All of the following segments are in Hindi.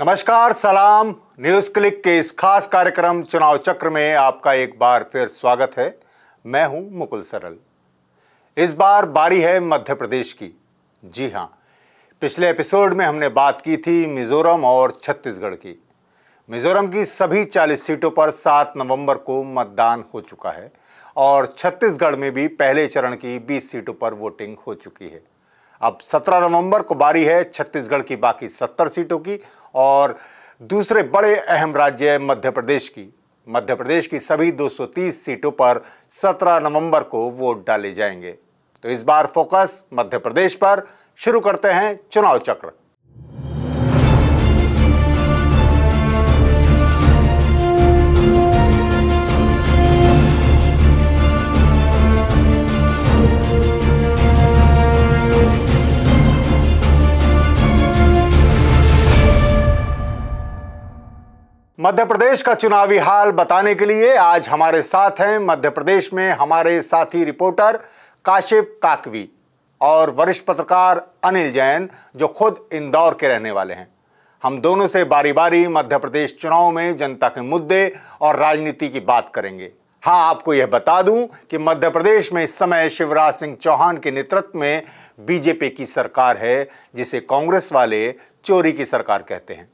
नमस्कार सलाम न्यूज क्लिक के इस खास कार्यक्रम चुनाव चक्र में आपका एक बार फिर स्वागत है मैं हूं मुकुल सरल इस बार बारी है मध्य प्रदेश की जी हां पिछले एपिसोड में हमने बात की थी मिजोरम और छत्तीसगढ़ की मिजोरम की सभी 40 सीटों पर 7 नवंबर को मतदान हो चुका है और छत्तीसगढ़ में भी पहले चरण की 20 सीटों पर वोटिंग हो चुकी है अब 17 नवंबर को बारी है छत्तीसगढ़ की बाकी 70 सीटों की और दूसरे बड़े अहम राज्य मध्य प्रदेश की मध्य प्रदेश की सभी 230 सीटों पर 17 नवंबर को वोट डाले जाएंगे तो इस बार फोकस मध्य प्रदेश पर शुरू करते हैं चुनाव चक्र मध्य प्रदेश का चुनावी हाल बताने के लिए आज हमारे साथ हैं मध्य प्रदेश में हमारे साथी रिपोर्टर काशिप काकवी और वरिष्ठ पत्रकार अनिल जैन जो खुद इंदौर के रहने वाले हैं हम दोनों से बारी बारी मध्य प्रदेश चुनाव में जनता के मुद्दे और राजनीति की बात करेंगे हाँ आपको यह बता दूं कि मध्य प्रदेश में इस समय शिवराज सिंह चौहान के नेतृत्व में बीजेपी की सरकार है जिसे कांग्रेस वाले चोरी की सरकार कहते हैं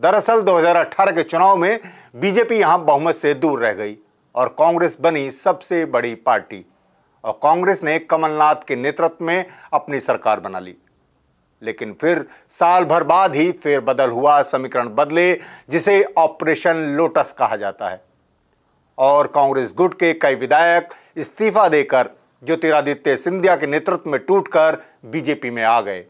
दरअसल 2018 के चुनाव में बीजेपी यहां बहुमत से दूर रह गई और कांग्रेस बनी सबसे बड़ी पार्टी और कांग्रेस ने कमलनाथ के नेतृत्व में अपनी सरकार बना ली लेकिन फिर साल भर बाद ही फिर बदल हुआ समीकरण बदले जिसे ऑपरेशन लोटस कहा जाता है और कांग्रेस गुट के कई विधायक इस्तीफा देकर ज्योतिरादित्य सिंधिया के नेतृत्व में टूटकर बीजेपी में आ गए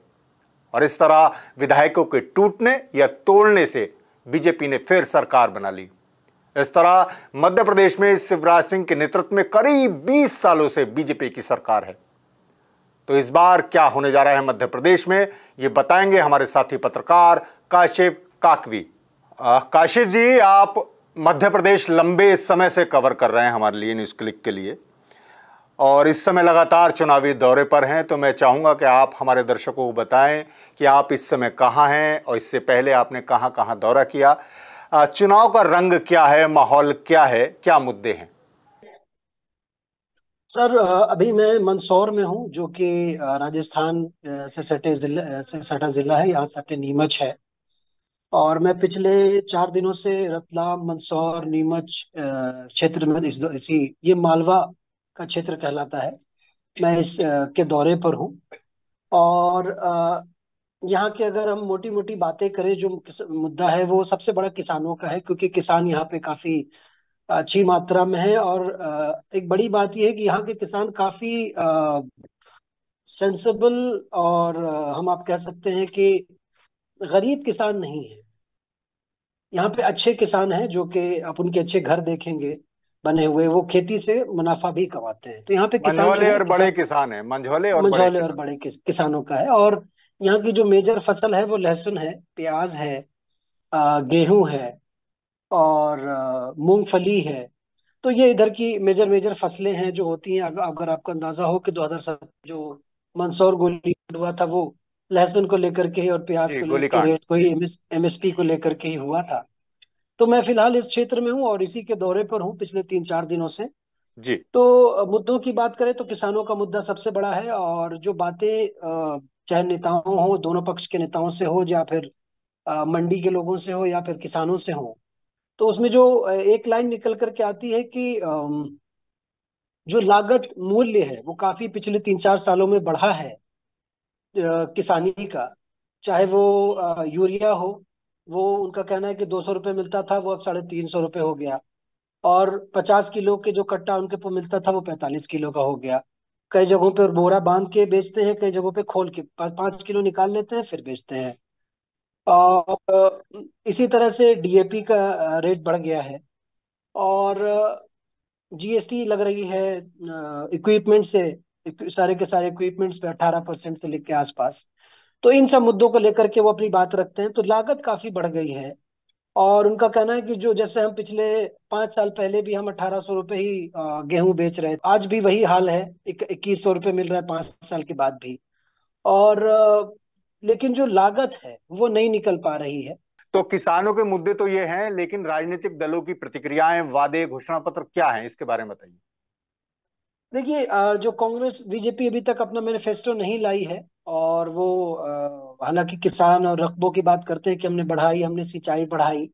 और इस तरह विधायकों के टूटने या तोड़ने से बीजेपी ने फिर सरकार बना ली इस तरह मध्य प्रदेश में शिवराज सिंह के नेतृत्व में करीब 20 सालों से बीजेपी की सरकार है तो इस बार क्या होने जा रहा है मध्य प्रदेश में ये बताएंगे हमारे साथी पत्रकार काशिप काकवी काशिफ जी आप मध्य प्रदेश लंबे समय से कवर कर रहे हैं हमारे लिए न्यूज़ क्लिक के लिए और इस समय लगातार चुनावी दौरे पर हैं तो मैं चाहूँगा कि आप हमारे दर्शकों को बताएं कि आप इस समय कहाँ हैं और इससे पहले आपने कहाँ कहाँ दौरा किया चुनाव का रंग क्या है माहौल क्या है क्या मुद्दे हैं सर अभी मैं मंदसौर में हूँ जो कि राजस्थान से सटे जिला से सटा जिला है यहाँ सटे नीमच है और मैं पिछले चार दिनों से रतलाम मंदसौर नीमच क्षेत्र में इस इसी ये मालवा का क्षेत्र कहलाता है मैं इस के दौरे पर हूँ और यहाँ की अगर हम मोटी मोटी बातें करें जो मुद्दा है वो सबसे बड़ा किसानों का है क्योंकि किसान यहाँ पे काफी अच्छी मात्रा में है और एक बड़ी बात यह है कि यहाँ के किसान काफी सेंसेबल और हम आप कह सकते हैं कि गरीब किसान नहीं है यहाँ पे अच्छे किसान हैं जो कि आप उनके अच्छे घर देखेंगे बने हुए वो खेती से मुनाफा भी कमाते हैं तो यहाँ पे किसान मंझौले और बड़े किसान है मंझोले और और बड़े किस, किसानों का है और यहाँ की जो मेजर फसल है वो लहसुन है प्याज है गेहूं है और मूंगफली है तो ये इधर की मेजर मेजर फसलें हैं जो होती हैं अगर, अगर आपका अंदाजा हो कि दो जो मंदसौर गोली हुआ था वो लहसुन को लेकर के और प्याज को लेकर एमएसपी को लेकर के ही हुआ था तो मैं फिलहाल इस क्षेत्र में हूँ और इसी के दौरे पर हूँ पिछले तीन चार दिनों से जी तो मुद्दों की बात करें तो किसानों का मुद्दा सबसे बड़ा है और जो बातें चाहे नेताओं हो दोनों पक्ष के नेताओं से हो या फिर मंडी के लोगों से हो या फिर किसानों से हो तो उसमें जो एक लाइन निकल करके आती है कि जो लागत मूल्य है वो काफी पिछले तीन चार सालों में बढ़ा है किसानी का चाहे वो यूरिया हो वो उनका कहना है कि दो सौ रुपये मिलता था वो अब साढ़े तीन सौ रुपये हो गया और पचास किलो के जो कट्टा उनके पर मिलता था वो पैंतालीस किलो का हो गया कई जगहों पे बोरा बांध के बेचते हैं कई जगहों पे खोल के पाँच किलो निकाल लेते हैं फिर बेचते हैं और इसी तरह से डीएपी का रेट बढ़ गया है और जीएसटी लग रही है इक्विपमेंट से सारे के सारे इक्विपमेंट्स पे अठारह परसेंट से लेके आसपास तो इन सब मुद्दों को लेकर के वो अपनी बात रखते हैं तो लागत काफी बढ़ गई है और उनका कहना है कि जो जैसे हम पिछले पांच साल पहले भी हम अठारह सौ रुपए ही गेहूं बेच रहे थे आज भी वही हाल है इक्कीस सौ रुपए मिल रहा है पांच साल के बाद भी और लेकिन जो लागत है वो नहीं निकल पा रही है तो किसानों के मुद्दे तो ये हैं लेकिन राजनीतिक दलों की प्रतिक्रियाएं वादे घोषणा पत्र क्या है इसके बारे में बताइए देखिए जो कांग्रेस बीजेपी अभी तक अपना मैनिफेस्टो नहीं लाई है और वो हालांकि किसान और रकबों की बात करते हैं कि हमने बढ़ाई हमने सिंचाई बढ़ाई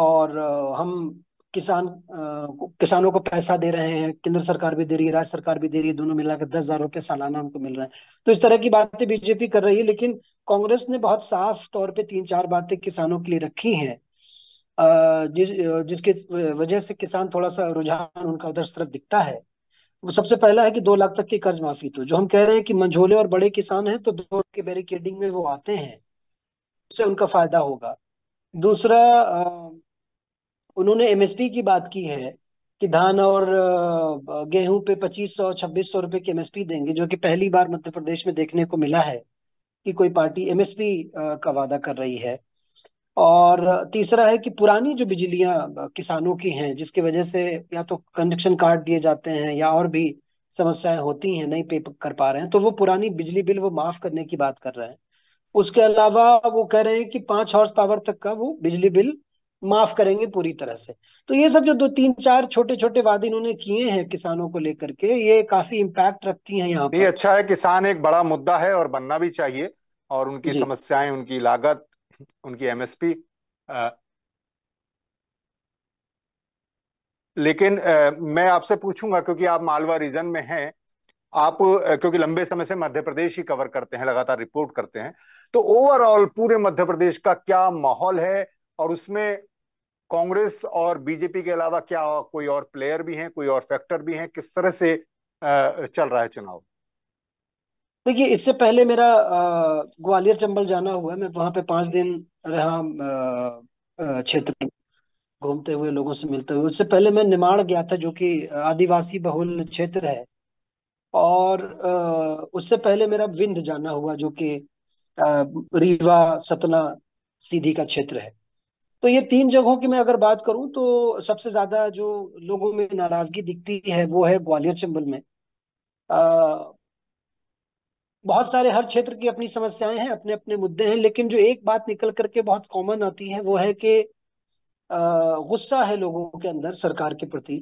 और हम किसान किसानों को पैसा दे रहे हैं केंद्र सरकार भी दे रही है राज्य सरकार भी दे रही है दोनों मिलाकर दस हजार रुपये सालाना उनको मिल रहे हैं तो इस तरह की बातें बीजेपी कर रही है लेकिन कांग्रेस ने बहुत साफ तौर पे तीन चार बातें किसानों के लिए रखी हैं जिस जिसके वजह से किसान थोड़ा सा रुझान उनका उधर तरफ दिखता है वो सबसे पहला है कि दो लाख तक की कर्ज माफी तो जो हम कह रहे हैं कि मंझोले और बड़े किसान हैं तो दो के बैरिकेडिंग में वो आते हैं उससे उनका फायदा होगा दूसरा उन्होंने एमएसपी की बात की है कि धान और गेहूं पे पच्चीस सौ छब्बीस सौ रुपए की एमएसपी देंगे जो कि पहली बार मध्य प्रदेश में देखने को मिला है कि कोई पार्टी एमएसपी का वादा कर रही है और तीसरा है कि पुरानी जो बिजलियां किसानों की हैं जिसकी वजह से या तो कंडक्शन काट दिए जाते हैं या और भी समस्याएं होती हैं नहीं पे कर पा रहे हैं तो वो पुरानी बिजली बिल वो माफ करने की बात कर रहे हैं उसके अलावा वो कह रहे हैं कि पांच हॉर्स पावर तक का वो बिजली बिल माफ करेंगे पूरी तरह से तो ये सब जो दो तीन चार छोटे छोटे वादे इन्होंने किए हैं किसानों को लेकर के ये काफी इम्पैक्ट रखती है यहाँ ये अच्छा है किसान एक बड़ा मुद्दा है और बनना भी चाहिए और उनकी समस्याएं उनकी लागत उनकी एमएसपी लेकिन आ, मैं आपसे पूछूंगा क्योंकि आप मालवा रीजन में हैं आप क्योंकि लंबे समय से मध्य प्रदेश ही कवर करते हैं लगातार रिपोर्ट करते हैं तो ओवरऑल पूरे मध्य प्रदेश का क्या माहौल है और उसमें कांग्रेस और बीजेपी के अलावा क्या कोई और प्लेयर भी हैं कोई और फैक्टर भी हैं किस तरह से चल रहा है चुनाव देखिए इससे पहले मेरा ग्वालियर चंबल जाना हुआ मैं वहां पे पांच दिन रहा क्षेत्र घूमते हुए लोगों से मिलते हुए उससे पहले मैं निमाड़ गया था जो कि आदिवासी बहुल क्षेत्र है और उससे पहले मेरा विंध जाना हुआ जो कि रीवा सतना सीधी का क्षेत्र है तो ये तीन जगहों की मैं अगर बात करूं तो सबसे ज्यादा जो लोगों में नाराजगी दिखती है वो है ग्वालियर चंबल में बहुत सारे हर क्षेत्र की अपनी समस्याएं हैं अपने अपने मुद्दे हैं लेकिन जो एक बात निकल करके बहुत कॉमन आती है वो है कि गुस्सा है लोगों के अंदर सरकार के प्रति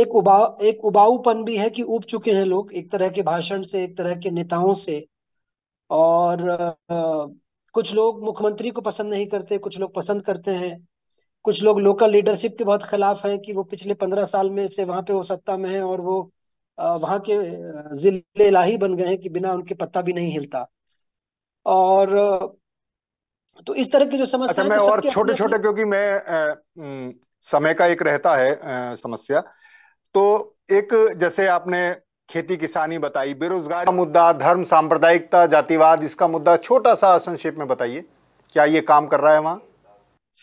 एक उबा एक उबाऊपन भी है कि उब चुके हैं लोग एक तरह के भाषण से एक तरह के नेताओं से और कुछ लोग मुख्यमंत्री को पसंद नहीं करते कुछ लोग पसंद करते हैं कुछ लोग लोकल लीडरशिप के बहुत खिलाफ हैं कि वो पिछले पंद्रह साल में से वहां पे वो सत्ता में है और वो वहां के जिले इलाही बन गए हैं कि बिना उनके पत्ता भी नहीं हिलता और तो इस तरह की जो समस्या अच्छा, मैं तो और छोटे छोटे क्योंकि मैं आ, समय का एक रहता है आ, समस्या तो एक जैसे आपने खेती किसानी बताई बेरोजगारी का मुद्दा धर्म सांप्रदायिकता जातिवाद इसका मुद्दा छोटा सा संक्षेप में बताइए क्या ये काम कर रहा है वहाँ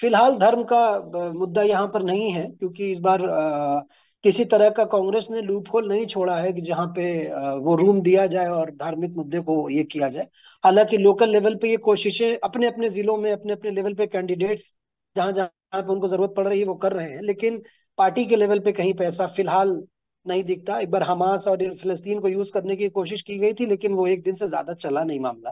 फिलहाल धर्म का मुद्दा यहाँ पर नहीं है क्योंकि इस बार आ, किसी तरह का कांग्रेस ने लूप होल नहीं छोड़ा है कि जहाँ पे वो रूम दिया जाए और धार्मिक मुद्दे को ये किया जाए हालांकि लोकल लेवल पे ये कोशिशें अपने अपने जिलों में अपने अपने लेवल पे कैंडिडेट्स जहाँ जहाँ पे उनको जरूरत पड़ रही है वो कर रहे हैं लेकिन पार्टी के लेवल पे कहीं पैसा फिलहाल नहीं दिखता एक बार हमास और फिलस्तीन को यूज करने की कोशिश की गई थी लेकिन वो एक दिन से ज्यादा चला नहीं मामला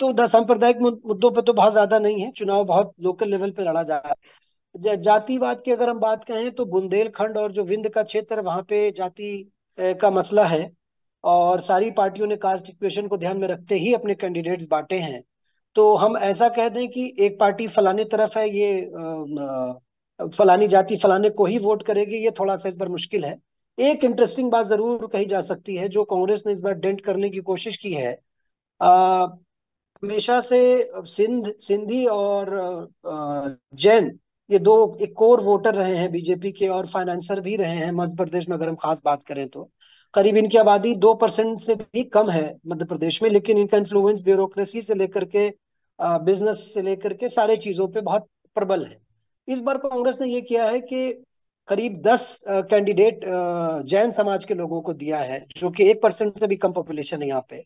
तो सांप्रदायिक मुद्दों पर तो बहुत ज्यादा नहीं है चुनाव बहुत लोकल लेवल पे लड़ा जा रहा है जातिवाद की अगर हम बात कहें तो बुंदेलखंड और जो विंध्य का क्षेत्र वहां पे जाति का मसला है और सारी पार्टियों ने कास्ट इक्वेशन को ध्यान में रखते ही अपने कैंडिडेट्स बांटे हैं तो हम ऐसा कह दें कि एक पार्टी फलाने तरफ है ये फलानी जाति फलाने को ही वोट करेगी ये थोड़ा सा इस बार मुश्किल है एक इंटरेस्टिंग बात जरूर कही जा सकती है जो कांग्रेस ने इस बार डेंट करने की कोशिश की है हमेशा से सिंध सिंधी और जैन ये दो एक कोर वोटर रहे हैं बीजेपी के और फाइनेंसर भी रहे हैं मध्य प्रदेश में अगर हम खास बात करें तो करीब इनकी आबादी दो परसेंट से भी कम है मध्य प्रदेश में लेकिन इनका इन्फ्लुएंस ब्यूरोक्रेसी से लेकर के बिजनेस से लेकर के सारे चीजों पे बहुत प्रबल है इस बार कांग्रेस ने ये किया है कि करीब दस कैंडिडेट जैन समाज के लोगों को दिया है जो कि एक परसेंट से भी कम पॉपुलेशन है यहाँ पे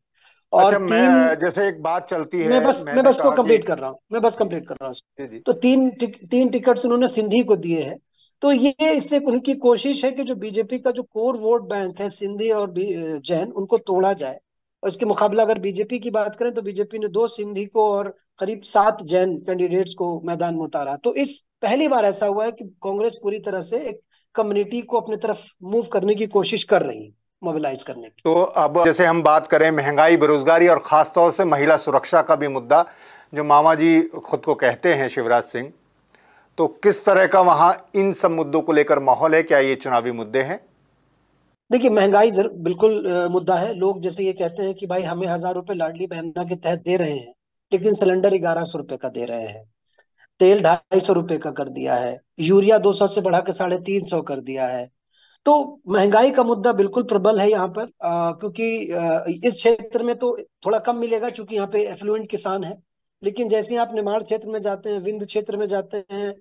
और अच्छा, तीन जैसे एक बात चलती है मैं बस मैं बस को कंप्लीट कर रहा हूँ मैं बस कंप्लीट कर रहा हूँ तो तीन टिक, तीन टिकट उन्होंने सिंधी को दिए हैं तो ये इससे उनकी कोशिश है कि जो बीजेपी का जो कोर वोट बैंक है सिंधी और जैन उनको तोड़ा जाए और इसके मुकाबला अगर बीजेपी की बात करें तो बीजेपी ने दो सिंधी को और करीब सात जैन कैंडिडेट्स को मैदान में उतारा तो इस पहली बार ऐसा हुआ है कि कांग्रेस पूरी तरह से एक कम्युनिटी को अपनी तरफ मूव करने की कोशिश कर रही है मोबिलाइज करने की तो अब जैसे हम बात करें महंगाई बेरोजगारी और ख़ासतौर से महिला सुरक्षा का भी मुद्दा जो मामा जी खुद को कहते हैं शिवराज सिंह तो किस तरह का वहाँ इन सब मुद्दों को लेकर माहौल है क्या ये चुनावी मुद्दे हैं देखिए महंगाई बिल्कुल आ, मुद्दा है लोग जैसे ये कहते हैं कि भाई हमें हजार रुपए लाडली बहना के तहत दे रहे हैं लेकिन सिलेंडर ग्यारह सौ रुपए का दे रहे हैं तेल ढाई सौ रुपए का कर दिया है यूरिया दो सौ से बढ़ा के साढ़े तीन सौ कर दिया है तो महंगाई का मुद्दा बिल्कुल प्रबल है यहाँ पर आ, क्योंकि आ, इस क्षेत्र में तो थोड़ा कम मिलेगा क्योंकि यहाँ पे एफ्लुएंट किसान है लेकिन जैसे आप निमाड़ क्षेत्र में जाते हैं विंध क्षेत्र में जाते हैं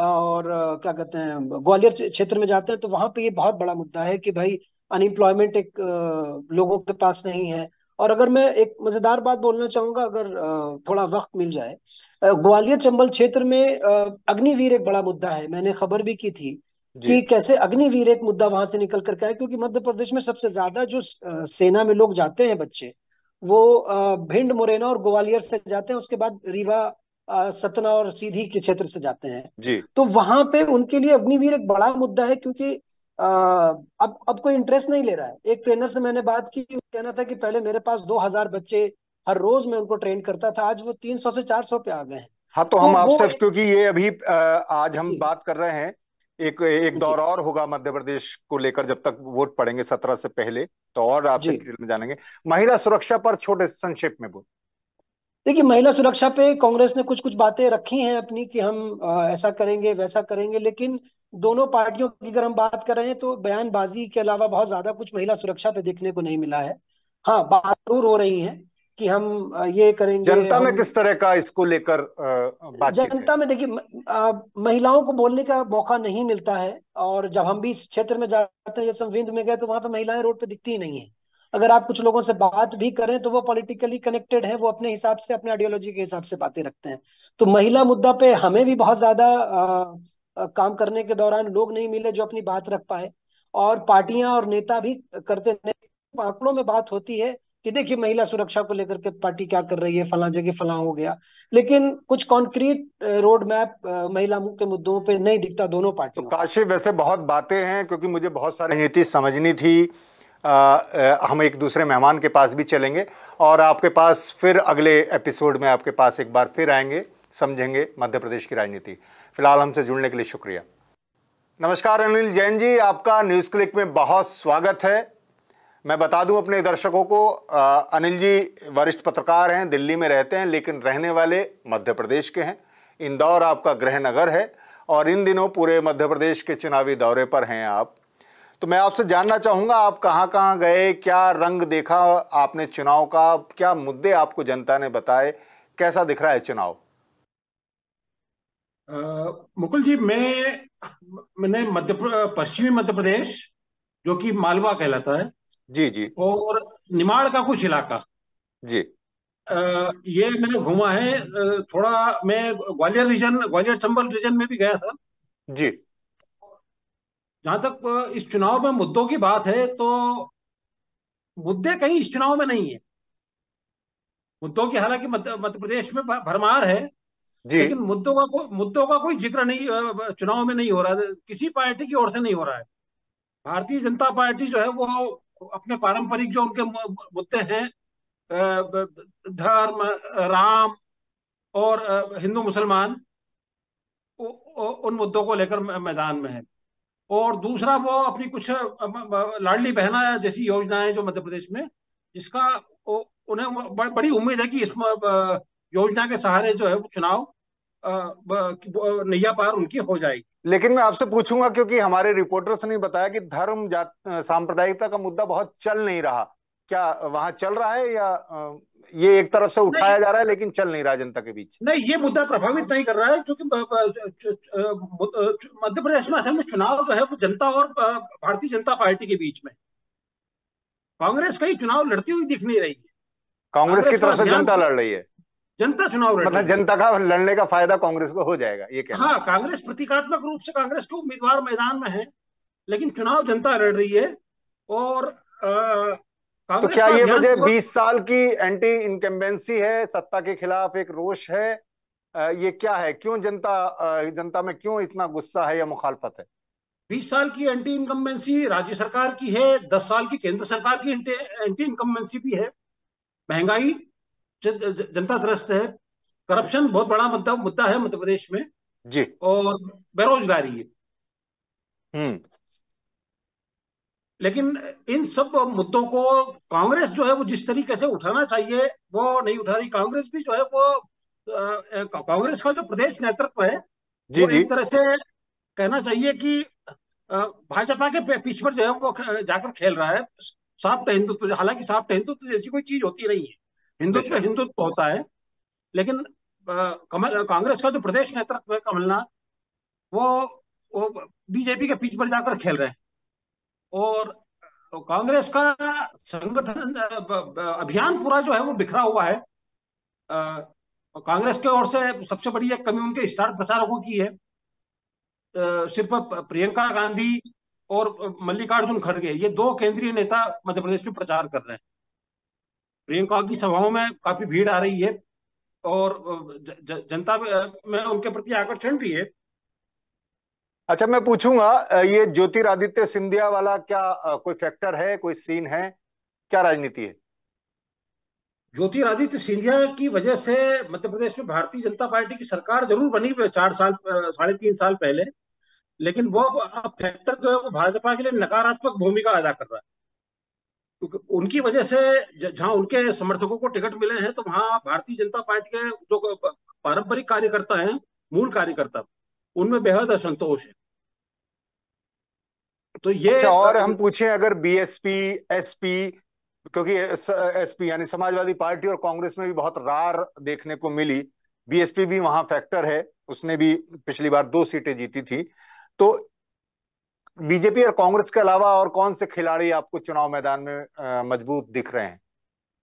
और क्या कहते हैं ग्वालियर क्षेत्र में जाते हैं तो वहां पे ये बहुत बड़ा मुद्दा है कि भाई अनएम्प्लॉयमेंट एक लोगों के पास नहीं है और अगर मैं एक मजेदार बात बोलना चाहूंगा अगर थोड़ा वक्त मिल जाए ग्वालियर चंबल क्षेत्र में अग्निवीर एक बड़ा मुद्दा है मैंने खबर भी की थी कि कैसे अग्निवीर एक मुद्दा वहां से निकल करके आया क्योंकि मध्य प्रदेश में सबसे ज्यादा जो सेना में लोग जाते हैं बच्चे वो भिंड मुरैना और ग्वालियर से जाते हैं उसके बाद रीवा सतना और सीधी के क्षेत्र से जाते हैं तो वहां पे उनके लिए अग्निवीर एक बड़ा मुद्दा है क्योंकि अब अब कोई इंटरेस्ट नहीं ले रहा है एक ट्रेनर से मैंने बात की कहना था कि पहले मेरे पास दो हजार बच्चे हर रोज मैं उनको ट्रेन करता था आज वो तीन सौ से चार सौ पे आ गए हैं हाँ तो, तो हम आपसे क्योंकि ये अभी आज हम बात कर रहे हैं एक एक दौर और होगा मध्य प्रदेश को लेकर जब तक वोट पड़ेंगे सत्रह से पहले तो और आपसे डिटेल में जानेंगे महिला सुरक्षा पर छोटे संक्षेप में बोल देखिए महिला सुरक्षा पे कांग्रेस ने कुछ कुछ बातें रखी हैं अपनी कि हम ऐसा करेंगे वैसा करेंगे लेकिन दोनों पार्टियों की अगर हम बात कर रहे हैं तो बयानबाजी के अलावा बहुत ज्यादा कुछ महिला सुरक्षा पे देखने को नहीं मिला है हाँ बात जरूर हो रही है कि हम ये करेंगे जनता में किस तरह का इसको लेकर जनता में देखिए महिलाओं को बोलने का मौका नहीं मिलता है और जब हम भी इस क्षेत्र में जाते हैं जैसे विंद में गए तो वहां पर महिलाएं रोड पे दिखती ही नहीं है अगर आप कुछ लोगों से बात भी करें तो वो पॉलिटिकली कनेक्टेड है वो अपने हिसाब से अपने आइडियोलॉजी के हिसाब से बातें रखते हैं तो महिला मुद्दा पे हमें भी बहुत ज्यादा काम करने के दौरान लोग नहीं मिले जो अपनी बात रख पाए और पार्टियां और नेता भी करते आंकड़ों में बात होती है कि देखिए महिला सुरक्षा को लेकर के पार्टी क्या कर रही है फला जगह फला हो गया लेकिन कुछ कॉन्क्रीट रोड मैप महिला के मुद्दों पे नहीं दिखता दोनों पार्टी तो काशी वैसे बहुत बातें हैं क्योंकि मुझे बहुत सारी नीति समझनी थी आ, आ, हम एक दूसरे मेहमान के पास भी चलेंगे और आपके पास फिर अगले एपिसोड में आपके पास एक बार फिर आएंगे समझेंगे मध्य प्रदेश की राजनीति फिलहाल हमसे जुड़ने के लिए शुक्रिया नमस्कार अनिल जैन जी आपका न्यूज़ क्लिक में बहुत स्वागत है मैं बता दूं अपने दर्शकों को आ, अनिल जी वरिष्ठ पत्रकार हैं दिल्ली में रहते हैं लेकिन रहने वाले मध्य प्रदेश के हैं इंदौर आपका गृह नगर है और इन दिनों पूरे मध्य प्रदेश के चुनावी दौरे पर हैं आप तो मैं आपसे जानना चाहूँगा आप कहाँ कहाँ गए क्या रंग देखा आपने चुनाव का क्या मुद्दे आपको जनता ने बताए कैसा दिख रहा है चुनाव आ, मुकुल जी मैं मैंने मध्य पश्चिमी मध्य प्रदेश जो कि मालवा कहलाता है जी जी और निमाड़ का कुछ इलाका जी आ, ये मैंने घूमा है थोड़ा मैं ग्वालियर रीजन ग्वालियर चंबल रीजन में भी गया था जी जहां तक इस चुनाव में मुद्दों की बात है तो मुद्दे कहीं इस चुनाव में नहीं है मुद्दों की हालांकि मध्य प्रदेश में भरमार है जी लेकिन मुद्दों का कोई मुद्दों का कोई जिक्र नहीं चुनाव में नहीं हो रहा है किसी पार्टी की ओर से नहीं हो रहा है भारतीय जनता पार्टी जो है वो अपने पारंपरिक जो उनके मुद्दे हैं धर्म राम और हिंदू मुसलमान उन मुद्दों को लेकर मैदान में है और दूसरा वो अपनी कुछ लाडली बहना जैसी योजनाएं जो मध्य प्रदेश में जिसका उन्हें बड़ी उम्मीद है कि इस योजना के सहारे जो है वो चुनाव नैया पार उनकी हो जाएगी लेकिन मैं आपसे पूछूंगा क्योंकि हमारे रिपोर्टर्स ने बताया कि धर्म जात सांप्रदायिकता का मुद्दा बहुत चल नहीं रहा क्या वहां चल रहा है या ये एक तरफ से उठाया जा रहा है लेकिन चल नहीं रहा जनता के बीच नहीं ये मुद्दा प्रभावित नहीं कर रहा है क्योंकि मध्य प्रदेश में असल में चुनाव जो है वो जनता और भारतीय जनता पार्टी के बीच में कांग्रेस कहीं चुनाव लड़ती हुई दिख नहीं रही है कांग्रेस की तरफ से जनता लड़ रही है जनता चुनाव लड़ मतलब जनता का लड़ने का फायदा कांग्रेस को हो जाएगा ये कहना हाँ कांग्रेस प्रतीकात्मक रूप से कांग्रेस के उम्मीदवार मैदान में है लेकिन चुनाव जनता लड़ रही है और आ, तो क्या ये वजह बीस साल की एंटी इनकम्बेंसी है सत्ता के खिलाफ एक रोष है ये क्या है क्यों जनता जनता में क्यों इतना गुस्सा है या मुखालफत है बीस साल की एंटी इनकम्बेंसी राज्य सरकार की है दस साल की केंद्र सरकार की एंटी इनकम्बेंसी भी है महंगाई जनता त्रस्त है करप्शन बहुत बड़ा मुद्दा मुद्दा है मध्य प्रदेश में जी और बेरोजगारी है हम्म लेकिन इन सब मुद्दों को कांग्रेस जो है वो जिस तरीके से उठाना चाहिए वो नहीं उठा रही कांग्रेस भी जो है वो कांग्रेस का जो प्रदेश नेतृत्व है जी जी तरह से कहना चाहिए कि भाजपा के पीछे पर जो है वो जाकर खेल रहा है साफ हिंदुत्व हालांकि साफ हिंदुत्व जैसी कोई चीज होती नहीं है हिंदुत्व हिंदुत्व होता है लेकिन कमल कांग्रेस का जो प्रदेश नेतृत्व है कमलनाथ वो वो बीजेपी के पीछ पर जाकर खेल रहे हैं और कांग्रेस का संगठन अभियान पूरा जो है वो बिखरा हुआ है कांग्रेस के ओर से सबसे बड़ी एक कमी उनके स्टार प्रचारकों की है सिर्फ प्रियंका गांधी और मल्लिकार्जुन खड़गे ये दो केंद्रीय नेता मध्य प्रदेश में प्रचार कर रहे हैं प्रियंका की सभाओं में काफी भीड़ आ रही है और जनता में उनके प्रति आकर्षण भी है अच्छा मैं पूछूंगा ये ज्योतिरादित्य सिंधिया वाला क्या कोई फैक्टर है कोई सीन है क्या राजनीति है ज्योतिरादित्य सिंधिया की वजह से मध्य प्रदेश में भारतीय जनता पार्टी की सरकार जरूर बनी चार साल साढ़े तीन साल पहले लेकिन वो फैक्टर जो है वो भाजपा के लिए नकारात्मक भूमिका अदा कर रहा है क्योंकि उनकी वजह से जहां उनके समर्थकों को टिकट मिले हैं तो वहां भारतीय जनता पार्टी के जो पारंपरिक कार्यकर्ता हैं मूल कार्यकर्ता उनमें बेहद असंतोष है तो ये अच्छा, और हम पूछे अगर बीएसपी एसपी क्योंकि एसपी यानी समाजवादी पार्टी और कांग्रेस में भी बहुत रार देखने को मिली बीएसपी भी वहां फैक्टर है उसने भी पिछली बार दो सीटें जीती थी तो बीजेपी और कांग्रेस के अलावा और कौन से खिलाड़ी आपको चुनाव मैदान में मजबूत दिख रहे हैं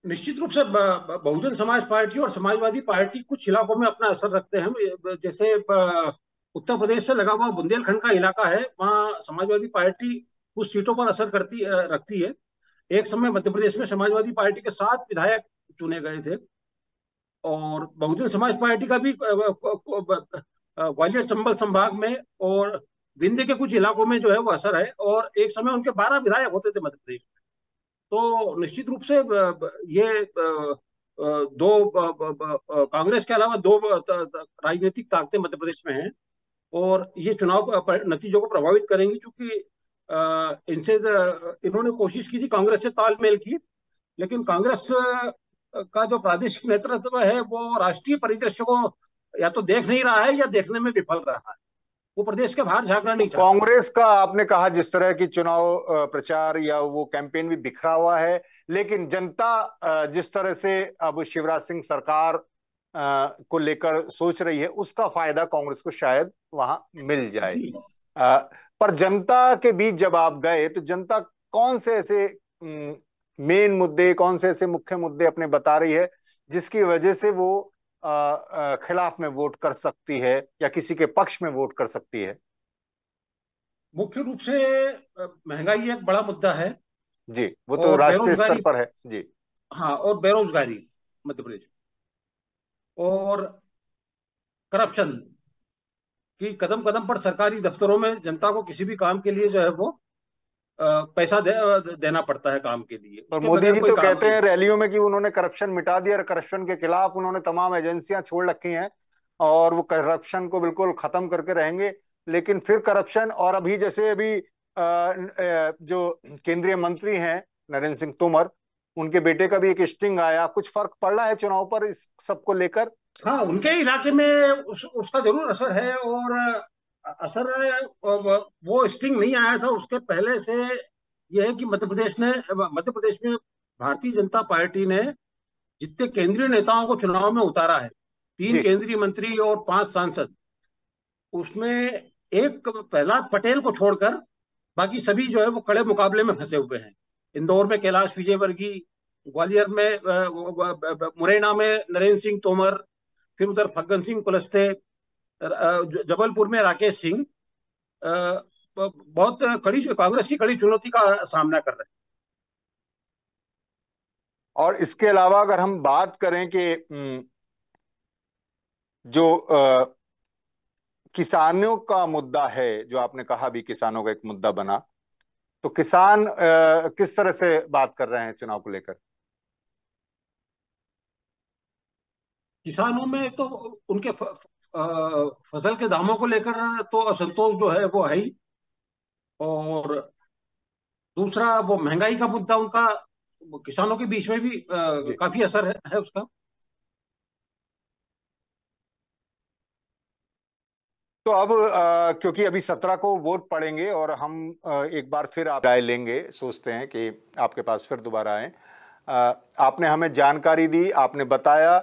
निश्चित रूप से बहुजन समाज पार्टी और समाजवादी पार्टी कुछ इलाकों में अपना असर रखते हैं जैसे उत्तर प्रदेश से लगा हुआ बुंदेलखंड का इलाका है वहाँ समाजवादी पार्टी कुछ सीटों पर असर करती रखती है एक समय मध्य प्रदेश में समाजवादी पार्टी के सात विधायक चुने गए थे और बहुजन समाज पार्टी का भी ग्वालियर चंबल संभाग में और विंध्य के कुछ इलाकों में जो है वो असर है और एक समय उनके बारह विधायक होते थे मध्य प्रदेश में तो निश्चित रूप से ये दो कांग्रेस के अलावा दो राजनीतिक ताकतें मध्य प्रदेश में हैं और ये चुनाव नतीजों को प्रभावित करेंगी क्योंकि इनसे इन्होंने कोशिश की थी कांग्रेस से तालमेल की लेकिन कांग्रेस का जो प्रादेशिक नेतृत्व है वो राष्ट्रीय परिदृश्य को या तो देख नहीं रहा है या देखने में विफल रहा है वो प्रदेश के बाहर झांकना नहीं कांग्रेस का आपने कहा जिस तरह की चुनाव प्रचार या वो कैंपेन भी बिखरा हुआ है लेकिन जनता जिस तरह से अब शिवराज सिंह सरकार को लेकर सोच रही है उसका फायदा कांग्रेस को शायद वहां मिल जाए पर जनता के बीच जब आप गए तो जनता कौन से ऐसे मेन मुद्दे कौन से ऐसे मुख्य मुद्दे अपने बता रही है जिसकी वजह से वो खिलाफ में वोट कर सकती है या किसी के पक्ष में वोट कर सकती है मुख्य रूप से महंगाई एक बड़ा मुद्दा है जी वो तो राष्ट्रीय स्तर पर है जी हाँ और बेरोजगारी मध्य प्रदेश और करप्शन की कदम कदम पर सरकारी दफ्तरों में जनता को किसी भी काम के लिए जो है वो पैसा दे, देना पड़ता है काम के लिए पर मोदी जी तो कहते हैं रैलियों में कि उन्होंने करप्शन मिटा दिया और करप्शन के खिलाफ उन्होंने तमाम एजेंसियां छोड़ रखी हैं और वो करप्शन को बिल्कुल खत्म करके रहेंगे लेकिन फिर करप्शन और अभी जैसे अभी जो केंद्रीय मंत्री हैं नरेंद्र सिंह तोमर उनके बेटे का भी एक स्टिंग आया कुछ फर्क पड़ रहा है चुनाव पर इस सबको लेकर हाँ उनके इलाके में उस, उसका जरूर असर है और असर वो स्टिंग नहीं आया था उसके पहले से यह है कि मध्य प्रदेश ने मध्य प्रदेश में भारतीय जनता पार्टी ने जितने केंद्रीय नेताओं को चुनाव में उतारा है तीन केंद्रीय मंत्री और पांच सांसद उसमें एक प्रहलाद पटेल को छोड़कर बाकी सभी जो है वो कड़े मुकाबले में फंसे हुए हैं इंदौर में कैलाश विजयवर्गीय ग्वालियर में मुरैना में नरेंद्र सिंह तोमर फिर उधर फग्गन सिंह कुलस्ते जबलपुर में राकेश सिंह बहुत कड़ी कांग्रेस की कड़ी चुनौती का सामना कर रहे हैं और इसके अलावा अगर हम बात करें कि जो आ, किसानों का मुद्दा है जो आपने कहा भी किसानों का एक मुद्दा बना तो किसान आ, किस तरह से बात कर रहे हैं चुनाव को लेकर किसानों में तो उनके फसल के दामों को लेकर तो असंतोष जो है वो है ही और दूसरा वो महंगाई का मुद्दा उनका किसानों के बीच में भी काफी असर है, है उसका तो अब आ, क्योंकि अभी सत्रह को वोट पड़ेंगे और हम आ, एक बार फिर आप राय लेंगे सोचते हैं कि आपके पास फिर दोबारा आए आपने हमें जानकारी दी आपने बताया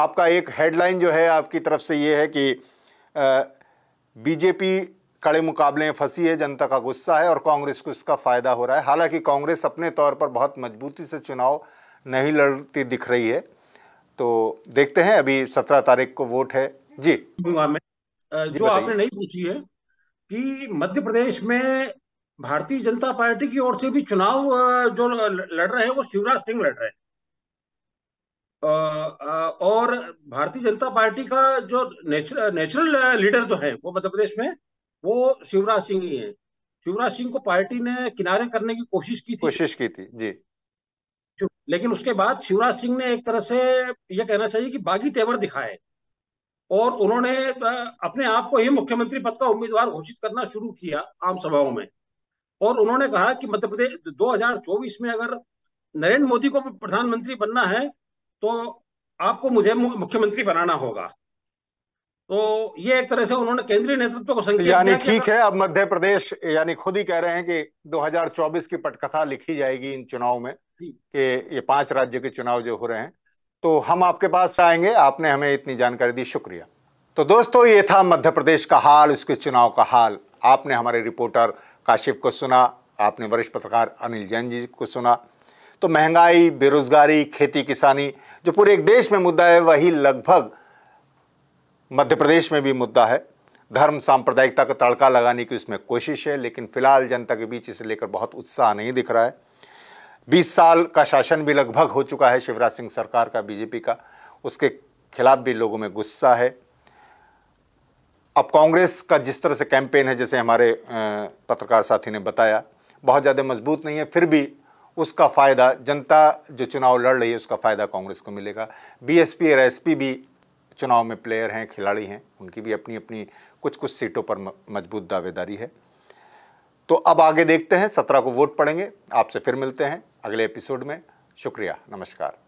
आपका एक हेडलाइन जो है आपकी तरफ से ये है कि बीजेपी कड़े मुकाबले में फंसी है जनता का गुस्सा है और कांग्रेस को इसका फ़ायदा हो रहा है हालांकि कांग्रेस अपने तौर पर बहुत मजबूती से चुनाव नहीं लड़ती दिख रही है तो देखते हैं अभी सत्रह तारीख को वोट है जी जो आपने नहीं पूछी है कि मध्य प्रदेश में भारतीय जनता पार्टी की ओर से भी चुनाव जो लड़ रहे हैं वो शिवराज सिंह लड़ रहे हैं और भारतीय जनता पार्टी का जो नेचुरल नेचुरल लीडर जो है वो मध्य प्रदेश में वो शिवराज सिंह ही है शिवराज सिंह को पार्टी ने किनारे करने की कोशिश की थी कोशिश की थी जी लेकिन उसके बाद शिवराज सिंह ने एक तरह से यह कहना चाहिए कि बागी तेवर दिखाए और उन्होंने अपने आप को ही मुख्यमंत्री पद का उम्मीदवार घोषित करना शुरू किया आम सभाओं में और उन्होंने कहा कि मध्य प्रदेश दो में अगर नरेंद्र मोदी को प्रधानमंत्री बनना है तो आपको मुझे मुख्यमंत्री बनाना होगा तो ये एक तरह से उन्होंने केंद्रीय नेतृत्व को संकेत यानी ठीक है अब मध्य प्रदेश यानी खुद ही कह रहे हैं कि 2024 की पटकथा लिखी जाएगी इन चुनाव में कि ये पांच राज्य के चुनाव जो हो रहे हैं तो हम आपके पास आएंगे आपने हमें इतनी जानकारी दी शुक्रिया तो दोस्तों ये था मध्य प्रदेश का हाल उसके चुनाव का हाल आपने हमारे रिपोर्टर काशिफ को सुना आपने वरिष्ठ पत्रकार अनिल जैन जी को सुना तो महंगाई बेरोजगारी खेती किसानी जो पूरे एक देश में मुद्दा है वही लगभग मध्य प्रदेश में भी मुद्दा है धर्म सांप्रदायिकता का तड़का लगाने की उसमें कोशिश है लेकिन फिलहाल जनता के बीच इसे लेकर बहुत उत्साह नहीं दिख रहा है बीस साल का शासन भी लगभग हो चुका है शिवराज सिंह सरकार का बीजेपी का उसके खिलाफ भी लोगों में गुस्सा है अब कांग्रेस का जिस तरह से कैंपेन है जैसे हमारे पत्रकार साथी ने बताया बहुत ज़्यादा मजबूत नहीं है फिर भी उसका फ़ायदा जनता जो चुनाव लड़ रही है उसका फ़ायदा कांग्रेस को मिलेगा बीएसपी और एसपी भी चुनाव में प्लेयर हैं खिलाड़ी हैं उनकी भी अपनी अपनी कुछ कुछ सीटों पर मजबूत दावेदारी है तो अब आगे देखते हैं सत्रह को वोट पड़ेंगे आपसे फिर मिलते हैं अगले एपिसोड में शुक्रिया नमस्कार